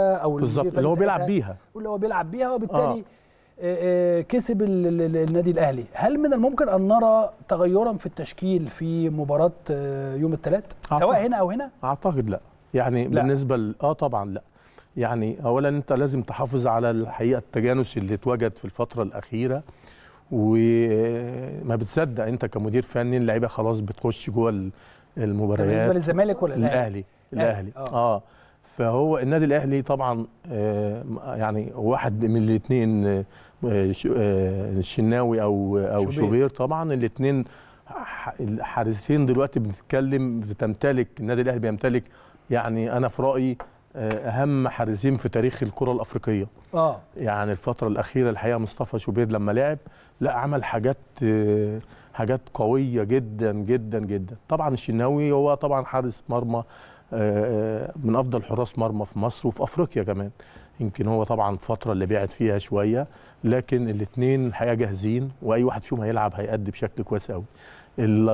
او بالظبط اللي هو بيلعب بيها اللي هو بيلعب بيها وبالتالي آه. آه، كسب النادي الاهلي هل من الممكن ان نرى تغيرا في التشكيل في مباراه آه، يوم الثلاث سواء هنا او هنا اعتقد لا يعني لا. بالنسبه اه طبعا لا يعني اولا انت لازم تحافظ على الحقيقه التجانس اللي اتوجد في الفتره الاخيره وما آه، بتصدق انت كمدير فني اللعيبه خلاص بتخش جوه المباريات بالنسبه للزمالك ولا الاهلي الاهلي الاهلي اه, آه. فهو النادي الاهلي طبعا آه، يعني واحد من الاثنين آه، آه، الشناوي او او شوبير طبعا الاثنين الحارسين دلوقتي بنتكلم بتمتلك النادي الاهلي بيمتلك يعني انا في رايي اهم حارسين في تاريخ الكره الافريقيه اه يعني الفتره الاخيره الحقيقه مصطفى شوبير لما لعب لا عمل حاجات حاجات قويه جدا جدا جدا طبعا الشناوي هو طبعا حارس مرمى آه، آه، من افضل حراس مرمى في مصر وفي افريقيا كمان يمكن هو طبعا الفتره اللي بعد فيها شويه لكن الاثنين الحقيقه جاهزين واي واحد فيهم هيلعب هيأدي بشكل كويس قوي